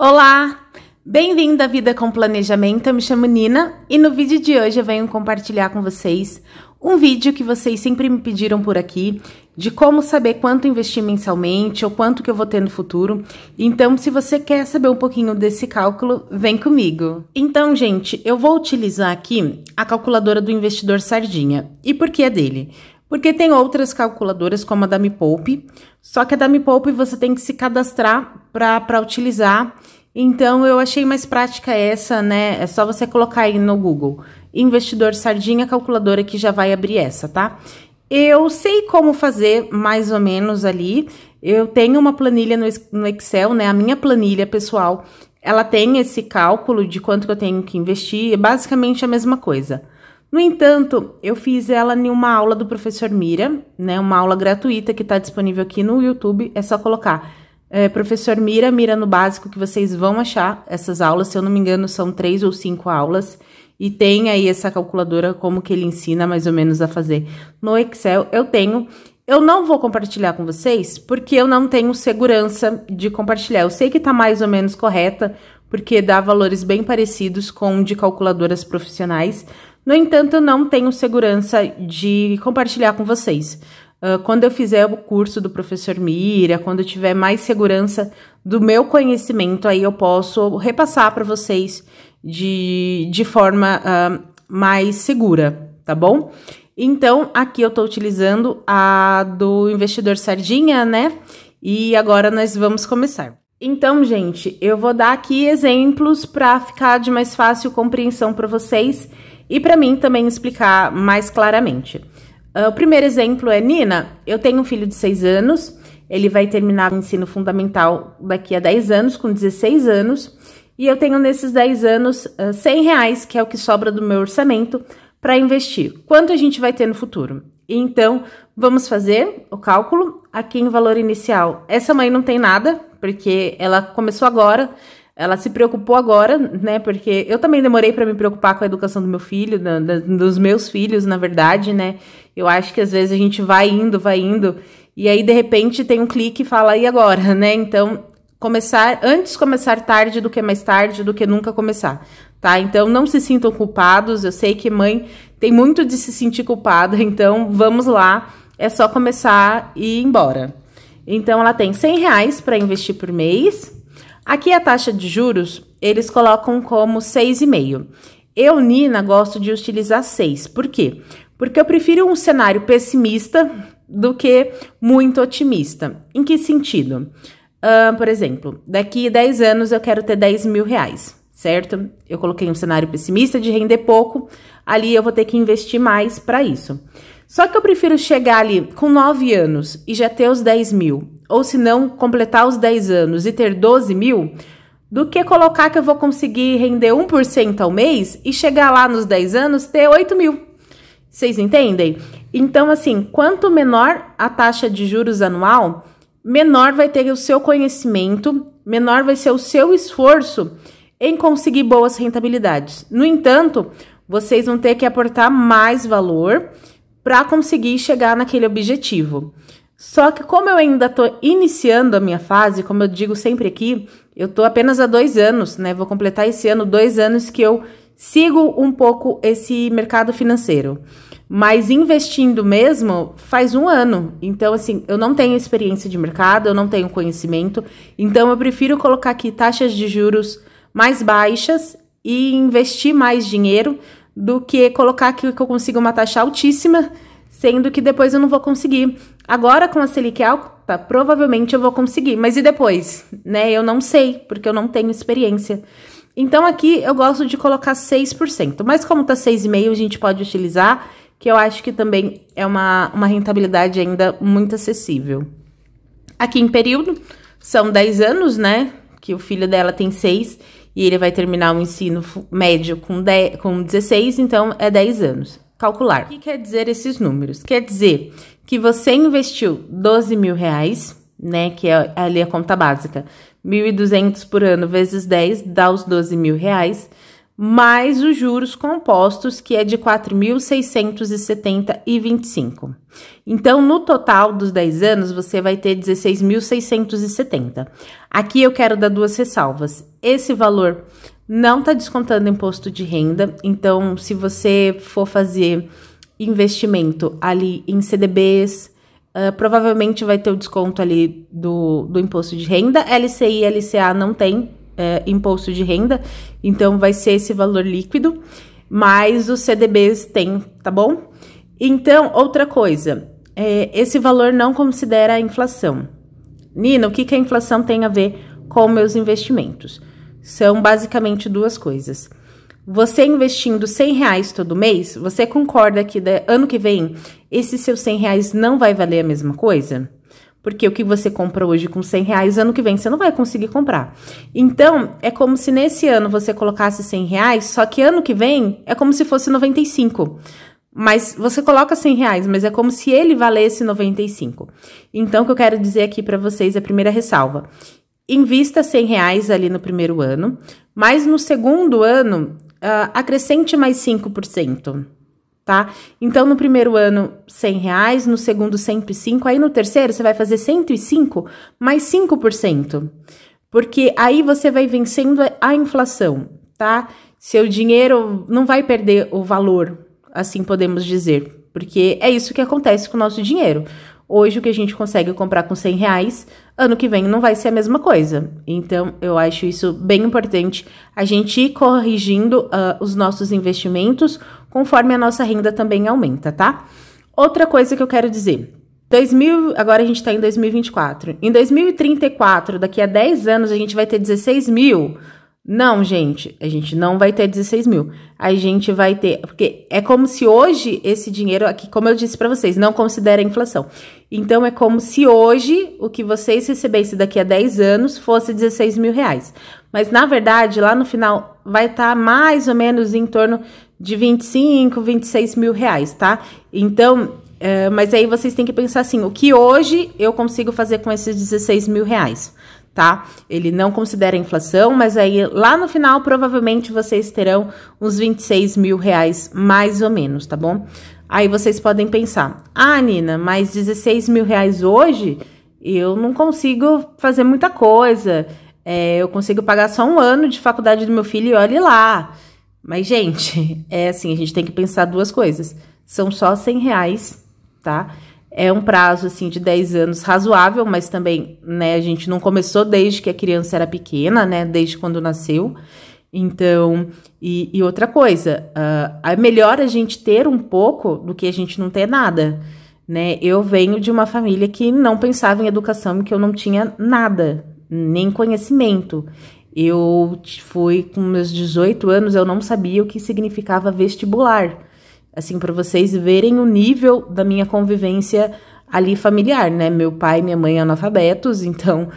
Olá! Bem-vindo à Vida com Planejamento, eu me chamo Nina e no vídeo de hoje eu venho compartilhar com vocês um vídeo que vocês sempre me pediram por aqui de como saber quanto investir mensalmente ou quanto que eu vou ter no futuro. Então, se você quer saber um pouquinho desse cálculo, vem comigo. Então, gente, eu vou utilizar aqui a calculadora do investidor Sardinha. E por que é dele? Porque tem outras calculadoras, como a da Me Poupe, só que a da Me Poupe você tem que se cadastrar para utilizar. Então eu achei mais prática essa, né? É só você colocar aí no Google investidor sardinha calculadora que já vai abrir essa, tá? Eu sei como fazer mais ou menos ali. Eu tenho uma planilha no, no Excel, né? A minha planilha pessoal, ela tem esse cálculo de quanto que eu tenho que investir, é basicamente a mesma coisa. No entanto, eu fiz ela em uma aula do professor Mira, né? Uma aula gratuita que está disponível aqui no YouTube. É só colocar é, professor Mira, Mira no Básico, que vocês vão achar essas aulas. Se eu não me engano, são três ou cinco aulas. E tem aí essa calculadora, como que ele ensina mais ou menos a fazer no Excel. Eu tenho. Eu não vou compartilhar com vocês, porque eu não tenho segurança de compartilhar. Eu sei que está mais ou menos correta, porque dá valores bem parecidos com de calculadoras profissionais, no entanto, não tenho segurança de compartilhar com vocês. Uh, quando eu fizer o curso do professor Mira, quando eu tiver mais segurança do meu conhecimento, aí eu posso repassar para vocês de, de forma uh, mais segura, tá bom? Então, aqui eu estou utilizando a do investidor Sardinha, né? E agora nós vamos começar. Então, gente, eu vou dar aqui exemplos para ficar de mais fácil compreensão para vocês e para mim também explicar mais claramente. Uh, o primeiro exemplo é: Nina, eu tenho um filho de 6 anos, ele vai terminar o ensino fundamental daqui a 10 anos, com 16 anos, e eu tenho nesses 10 anos uh, ah, 100 reais, que é o que sobra do meu orçamento, para investir. Quanto a gente vai ter no futuro? Então, vamos fazer o cálculo aqui em valor inicial. Essa mãe não tem nada, porque ela começou agora, ela se preocupou agora, né? Porque eu também demorei para me preocupar com a educação do meu filho, da, da, dos meus filhos, na verdade, né? Eu acho que às vezes a gente vai indo, vai indo, e aí de repente tem um clique e fala, e agora, né? Então, começar, antes começar tarde do que mais tarde, do que nunca começar, tá? Então, não se sintam culpados. Eu sei que mãe tem muito de se sentir culpada, então vamos lá, é só começar e ir embora. Então, ela tem 100 reais para investir por mês Aqui a taxa de juros eles colocam como 6,5. Eu, Nina, gosto de utilizar 6. Por quê? Porque eu prefiro um cenário pessimista do que muito otimista. Em que sentido? Uh, por exemplo, daqui 10 anos eu quero ter 10 mil reais, certo? Eu coloquei um cenário pessimista de render pouco, ali eu vou ter que investir mais para isso. Só que eu prefiro chegar ali com 9 anos e já ter os 10 mil ou se não completar os 10 anos e ter 12 mil, do que colocar que eu vou conseguir render 1% ao mês e chegar lá nos 10 anos ter 8 mil. Vocês entendem? Então, assim, quanto menor a taxa de juros anual, menor vai ter o seu conhecimento, menor vai ser o seu esforço em conseguir boas rentabilidades. No entanto, vocês vão ter que aportar mais valor para conseguir chegar naquele objetivo. Só que como eu ainda estou iniciando a minha fase, como eu digo sempre aqui, eu estou apenas há dois anos, né? Vou completar esse ano dois anos que eu sigo um pouco esse mercado financeiro. Mas investindo mesmo faz um ano. Então, assim, eu não tenho experiência de mercado, eu não tenho conhecimento. Então, eu prefiro colocar aqui taxas de juros mais baixas e investir mais dinheiro do que colocar aqui que eu consigo uma taxa altíssima sendo que depois eu não vou conseguir. Agora com a Selic alta, provavelmente eu vou conseguir, mas e depois, né? Eu não sei, porque eu não tenho experiência. Então aqui eu gosto de colocar 6%, mas como tá 6,5, a gente pode utilizar, que eu acho que também é uma, uma rentabilidade ainda muito acessível. Aqui em período, são 10 anos, né? Que o filho dela tem 6 e ele vai terminar o ensino médio com, 10, com 16, então é 10 anos calcular. O que quer dizer esses números? Quer dizer que você investiu 12 mil reais, né? Que é ali a conta básica. 1.200 por ano vezes 10 dá os 12 mil reais, mais os juros compostos, que é de 4.670,25. Então, no total dos 10 anos, você vai ter 16.670. Aqui eu quero dar duas ressalvas. Esse valor não está descontando imposto de renda. Então, se você for fazer investimento ali em CDBs, uh, ah, provavelmente vai ter o desconto ali do, do imposto de renda. LCI e LCA não tem uh, imposto de renda, então vai ser esse valor líquido, mas os CDBs tem, tá bom? Então, outra coisa, é, esse valor não considera a inflação. Nina, o que, que a inflação tem a ver com meus investimentos? são basicamente duas coisas. Você investindo 100 reais todo mês, você concorda que ano que vem esses seus 100 reais não vai valer a mesma coisa? Porque o que você compra hoje com 100 reais, ano que vem você não vai conseguir comprar. Então, é como se nesse ano você colocasse 100 reais, só que ano que vem é como se fosse 95. Mas você coloca 100 reais, mas é como se ele valesse 95. Então, o que eu quero dizer aqui para vocês, é a primeira ressalva invista 100 reais ali no primeiro ano, mas no segundo ano, uh, acrescente mais 5%. Tá? Então, no primeiro ano, 100 reais, no segundo, 105, aí no terceiro, você vai fazer 105 mais 5%, porque aí você vai vencendo a inflação, tá? Seu dinheiro não vai perder o valor, assim podemos dizer, porque é isso que acontece com o nosso dinheiro. Hoje o que a gente consegue comprar com 100 reais, ano que vem não vai ser a mesma coisa. Então eu acho isso bem importante, a gente ir corrigindo uh, os nossos investimentos conforme a nossa renda também aumenta, tá? Outra coisa que eu quero dizer. 2000, agora a gente está em 2024. Em 2034, daqui a 10 anos, a gente vai ter 16 mil não, gente, a gente não vai ter 16 mil. A gente vai ter. Porque é como se hoje esse dinheiro aqui, como eu disse para vocês, não considera a inflação. Então é como se hoje o que vocês recebessem daqui a 10 anos fosse 16 mil reais. Mas na verdade, lá no final, vai estar tá mais ou menos em torno de 25, 26 mil reais, tá? Então, é, mas aí vocês têm que pensar assim: o que hoje eu consigo fazer com esses 16 mil reais? tá? Ele não considera inflação, mas aí lá no final provavelmente vocês terão uns 26 mil reais mais ou menos, tá bom? Aí vocês podem pensar, ah, Nina, mas 16 mil reais hoje eu não consigo fazer muita coisa. É, eu consigo pagar só um ano de faculdade do meu filho e olhe lá. Mas, gente, é assim, a gente tem que pensar duas coisas. São só 100 reais, tá? É um prazo assim de 10 anos razoável, mas também, né, a gente não começou desde que a criança era pequena, né, desde quando nasceu. Então, e, e outra coisa, uh, é melhor a gente ter um pouco do que a gente não ter nada, né? Eu venho de uma família que não pensava em educação, que eu não tinha nada, nem conhecimento. Eu fui com meus 18 anos, eu não sabia o que significava vestibular assim, para vocês verem o nível da minha convivência ali familiar, né? Meu pai e minha mãe analfabetos, então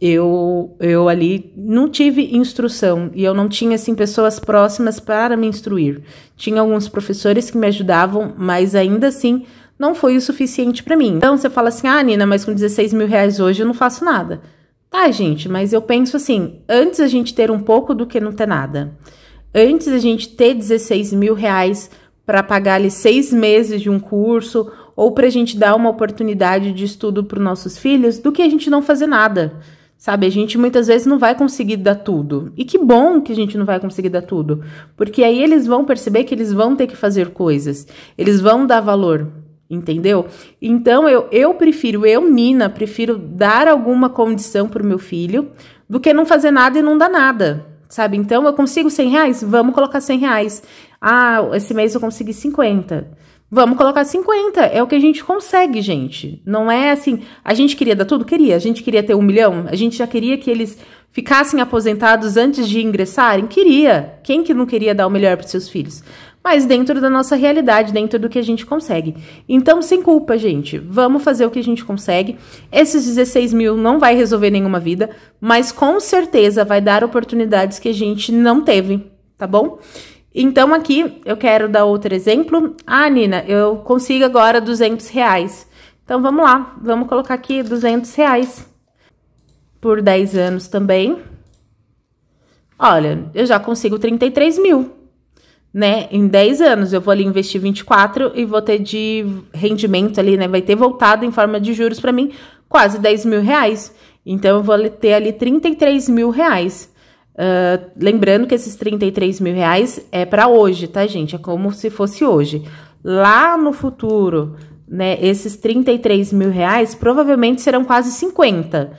eu, eu ali não tive instrução e eu não tinha assim pessoas próximas para me instruir. Tinha alguns professores que me ajudavam, mas ainda assim não foi o suficiente para mim. Então você fala assim, ah, Nina, mas com 16 mil reais hoje eu não faço nada. Tá, gente, mas eu penso assim: antes a gente ter um pouco do que não ter nada. Antes a gente ter 16 mil reais para pagar-lhe seis meses de um curso ou para a gente dar uma oportunidade de estudo para os nossos filhos do que a gente não fazer nada. Sabe, a gente muitas vezes não vai conseguir dar tudo. E que bom que a gente não vai conseguir dar tudo, porque aí eles vão perceber que eles vão ter que fazer coisas, eles vão dar valor, entendeu? Então eu, eu prefiro, eu, Nina, prefiro dar alguma condição para o meu filho do que não fazer nada e não dar nada, sabe? Então eu consigo 100 reais? Vamos colocar 100 reais. Ah, esse mês eu consegui 50. Vamos colocar 50, é o que a gente consegue, gente. Não é assim, a gente queria dar tudo? Queria. A gente queria ter um milhão? A gente já queria que eles ficassem aposentados antes de ingressarem? Queria. Quem que não queria dar o melhor para seus filhos? Mas dentro da nossa realidade, dentro do que a gente consegue. Então, sem culpa, gente. Vamos fazer o que a gente consegue. Esses 16 mil não vai resolver nenhuma vida, mas com certeza vai dar oportunidades que a gente não teve, tá bom? Então, aqui eu quero dar outro exemplo. Ah, Nina, eu consigo agora 200 reais. Então, vamos lá, vamos colocar aqui 200 reais por 10 anos também. Olha, eu já consigo 33 mil, né? Em 10 anos eu vou ali investir 24 e vou ter de rendimento ali, né? Vai ter voltado em forma de juros para mim quase 10 mil reais. Então, eu vou ter ali 33 mil reais. Ah, lembrando que esses 33 mil reais é para hoje, tá, gente? É como se fosse hoje. Lá no futuro, né, esses 33 mil reais provavelmente serão quase 50,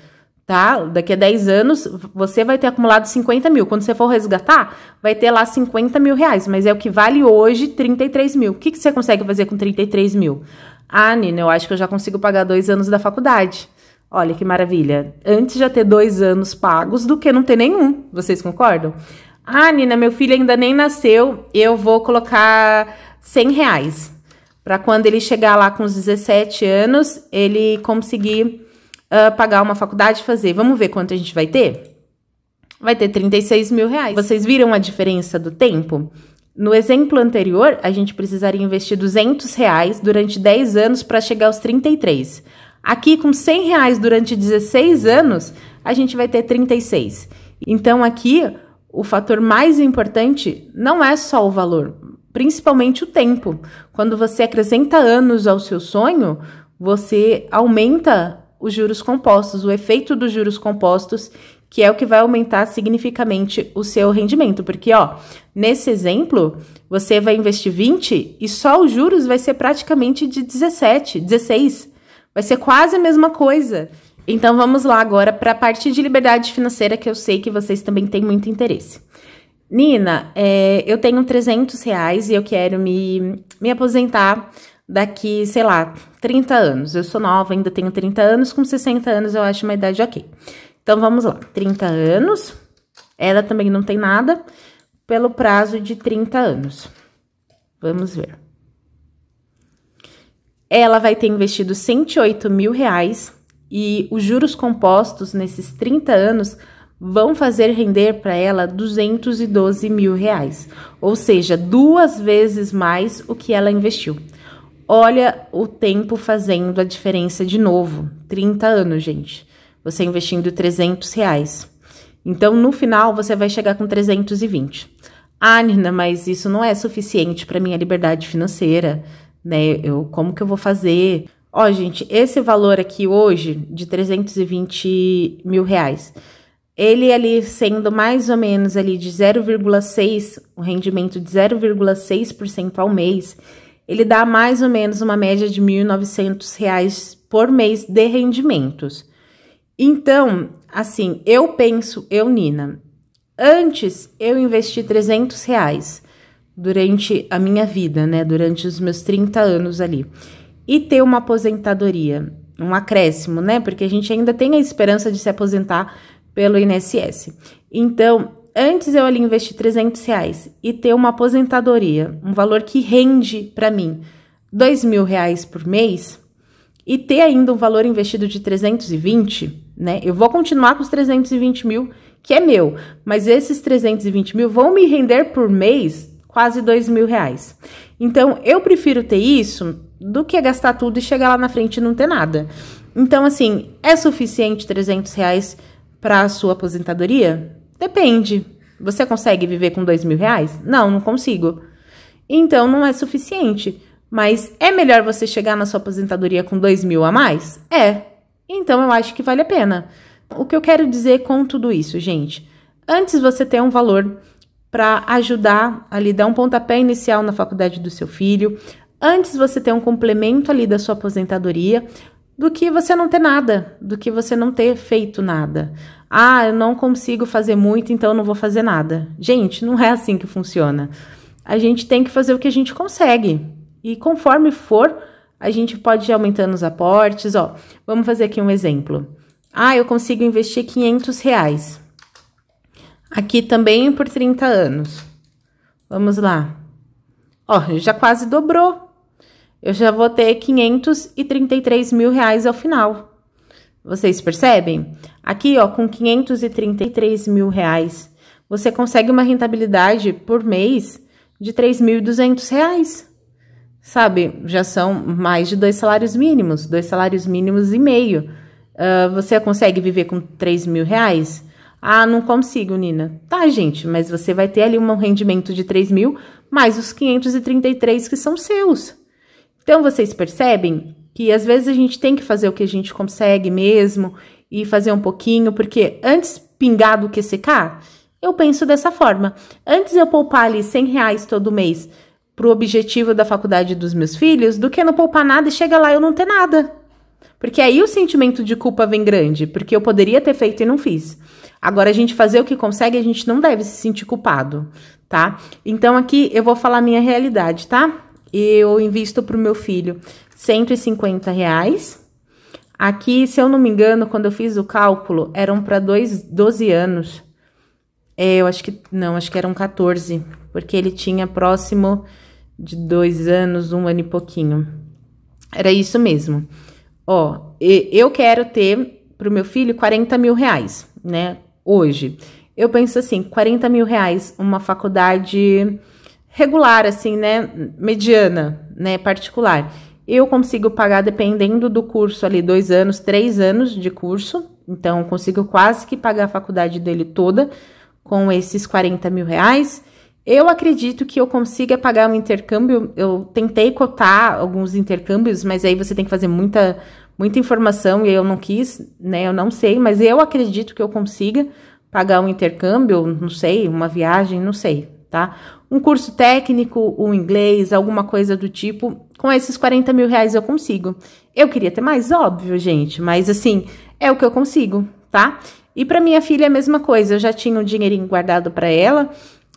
tá? Daqui a 10 anos, você vai ter acumulado 50 mil. Quando você for resgatar, vai ter lá 50 mil reais, mas é o que vale hoje 33 mil. O que, que você consegue fazer com 33 mil? Ah, Nina, eu acho que eu já consigo pagar dois anos da faculdade. Olha que maravilha. Antes já ter dois anos pagos do que não ter nenhum. Vocês concordam? Ah, Nina, meu filho ainda nem nasceu. Eu vou colocar 100 reais. Para quando ele chegar lá com os 17 anos, ele conseguir uh, pagar uma faculdade e fazer. Vamos ver quanto a gente vai ter? Vai ter 36 mil reais. Vocês viram a diferença do tempo? No exemplo anterior, a gente precisaria investir 200 reais durante 10 anos para chegar aos 33. Aqui, com 100 reais durante 16 anos, a gente vai ter 36. Então, aqui, o fator mais importante não é só o valor, principalmente o tempo. Quando você acrescenta anos ao seu sonho, você aumenta os juros compostos, o efeito dos juros compostos, que é o que vai aumentar significativamente o seu rendimento, porque ó, nesse exemplo, você vai investir 20 e só os juros vai ser praticamente de 17, 16. Vai ser quase a mesma coisa. Então vamos lá agora para a parte de liberdade financeira que eu sei que vocês também têm muito interesse. Nina, é, eu tenho 300 reais e eu quero me, me aposentar daqui, sei lá, 30 anos. Eu sou nova, ainda tenho 30 anos, com 60 anos eu acho uma idade ok. Então vamos lá, 30 anos, ela também não tem nada, pelo prazo de 30 anos. Vamos ver ela vai ter investido 108 mil reais e os juros compostos nesses 30 anos vão fazer render para ela 212 mil reais, ou seja, duas vezes mais o que ela investiu. Olha o tempo fazendo a diferença de novo, 30 anos, gente. Você investindo 300 reais. Então, no final, você vai chegar com 320. Ah, Nina, mas isso não é suficiente para minha liberdade financeira né? Eu, como que eu vou fazer? Ó, gente, esse valor aqui hoje de 320 mil reais, ele ali sendo mais ou menos ali de 0,6, o um rendimento de 0,6% ao mês, ele dá mais ou menos uma média de 1.900 reais por mês de rendimentos. Então, assim, eu penso, eu, Nina, antes eu investi 300 reais durante a minha vida, né? Durante os meus 30 anos ali. E ter uma aposentadoria, um acréscimo, né? Porque a gente ainda tem a esperança de se aposentar pelo INSS. Então, antes eu ali investi 300 reais e ter uma aposentadoria, um valor que rende para mim dois mil reais por mês e ter ainda um valor investido de 320, né? Eu vou continuar com os 320 mil que é meu, mas esses 320 mil vão me render por mês quase dois mil reais. Então, eu prefiro ter isso do que gastar tudo e chegar lá na frente e não ter nada. Então, assim, é suficiente 300 reais para a sua aposentadoria? Depende. Você consegue viver com dois mil reais? Não, não consigo. Então, não é suficiente. Mas é melhor você chegar na sua aposentadoria com dois mil a mais? É. Então, eu acho que vale a pena. O que eu quero dizer com tudo isso, gente? Antes você ter um valor para ajudar ali, dar um pontapé inicial na faculdade do seu filho, antes você ter um complemento ali da sua aposentadoria, do que você não ter nada, do que você não ter feito nada. Ah, eu não consigo fazer muito, então eu não vou fazer nada. Gente, não é assim que funciona. A gente tem que fazer o que a gente consegue. E conforme for, a gente pode ir aumentando os aportes. Ó, vamos fazer aqui um exemplo. Ah, eu consigo investir 500 reais. Aqui também por 30 anos. Vamos lá. Ó, já quase dobrou. Eu já vou ter 533 mil reais ao final. Vocês percebem? Aqui, ó, com 533 mil reais, você consegue uma rentabilidade por mês de 3.200 reais. Sabe, já são mais de dois salários mínimos, dois salários mínimos e meio. Uh, você consegue viver com 3 mil reais? Ah, não consigo, Nina. Tá, gente, mas você vai ter ali um rendimento de 3 mil mais os 533 que são seus. Então, vocês percebem que às vezes a gente tem que fazer o que a gente consegue mesmo e fazer um pouquinho, porque antes pingar do que secar, eu penso dessa forma. Antes eu poupar ali 100 reais todo mês pro objetivo da faculdade dos meus filhos, do que não poupar nada e chega lá eu não ter nada. Porque aí o sentimento de culpa vem grande, porque eu poderia ter feito e não fiz. Agora, a gente fazer o que consegue, a gente não deve se sentir culpado, tá? Então, aqui eu vou falar a minha realidade, tá? Eu invisto pro meu filho 150 reais. Aqui, se eu não me engano, quando eu fiz o cálculo, eram para 12 anos. É, eu acho que. Não, acho que eram 14. Porque ele tinha próximo de dois anos, um ano e pouquinho. Era isso mesmo. Ó, eu quero ter para o meu filho 40 mil reais, né? hoje. Eu penso assim, 40 mil reais, uma faculdade regular, assim, né? Mediana, né? Particular. Eu consigo pagar, dependendo do curso ali, dois anos, três anos de curso. Então, consigo quase que pagar a faculdade dele toda com esses 40 mil reais. Eu acredito que eu consiga pagar um intercâmbio. Eu tentei cotar alguns intercâmbios, mas aí você tem que fazer muita muita informação e eu não quis, né? Eu não sei, mas eu acredito que eu consiga pagar um intercâmbio, não sei, uma viagem, não sei, tá? Um curso técnico, um inglês, alguma coisa do tipo, com esses 40 mil reais eu consigo. Eu queria ter mais, óbvio, gente, mas assim, é o que eu consigo, tá? E para minha filha é a mesma coisa, eu já tinha um dinheirinho guardado para ela,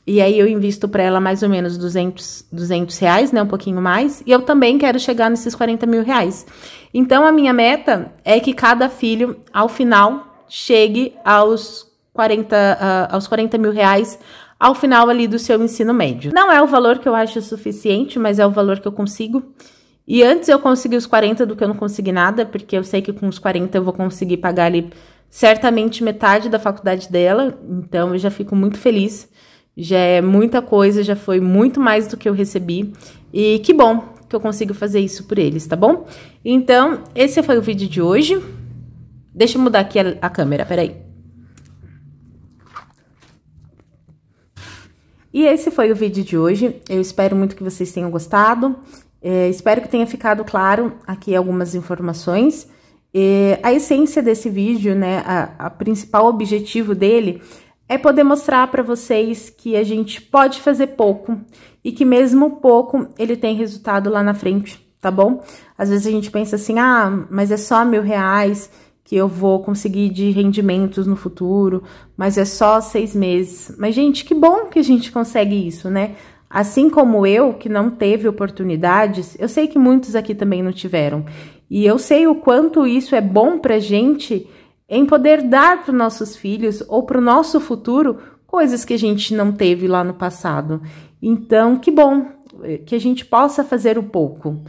e aí eu invisto para ela mais ou menos 200, 200 reais, né? Um pouquinho mais. E eu também quero chegar nesses 40 mil reais. Então a minha meta é que cada filho, ao final, chegue aos 40, uh, ah, aos 40 mil reais ao final ali do seu ensino médio. Não é o valor que eu acho suficiente, mas é o valor que eu consigo. E antes eu consegui os 40 do que eu não consegui nada, porque eu sei que com os 40 eu vou conseguir pagar ali certamente metade da faculdade dela. Então eu já fico muito feliz já é muita coisa, já foi muito mais do que eu recebi. E que bom que eu consigo fazer isso por eles, tá bom? Então, esse foi o vídeo de hoje. Deixa eu mudar aqui a, a câmera, peraí. E esse foi o vídeo de hoje. Eu espero muito que vocês tenham gostado. É, espero que tenha ficado claro aqui algumas informações. É, a essência desse vídeo, né, a, a principal objetivo dele é poder mostrar para vocês que a gente pode fazer pouco e que mesmo pouco ele tem resultado lá na frente, tá bom? Às vezes a gente pensa assim, ah, mas é só mil reais que eu vou conseguir de rendimentos no futuro, mas é só seis meses. Mas, gente, que bom que a gente consegue isso, né? Assim como eu, que não teve oportunidades, eu sei que muitos aqui também não tiveram. E eu sei o quanto isso é bom pra gente em poder dar para nossos filhos ou para o nosso futuro coisas que a gente não teve lá no passado. Então, que bom eh, que a gente possa fazer o um pouco,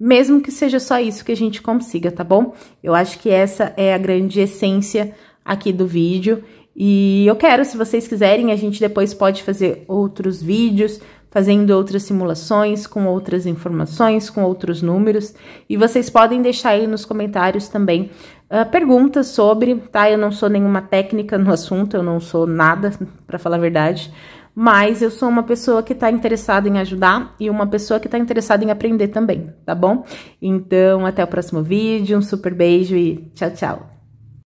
mesmo que seja só isso que a gente consiga, tá bom? Eu acho que essa é a grande essência aqui do vídeo. E eu quero, se vocês quiserem, a gente depois pode fazer outros vídeos, fazendo outras simulações, com outras informações, com outros números. E vocês podem deixar aí nos comentários também ah, perguntas sobre, tá? Eu não sou nenhuma técnica no assunto, eu não sou nada, para falar a verdade, mas eu sou uma pessoa que está interessada em ajudar e uma pessoa que está interessada em aprender também, tá bom? Então, até o próximo vídeo, um super beijo e tchau, tchau!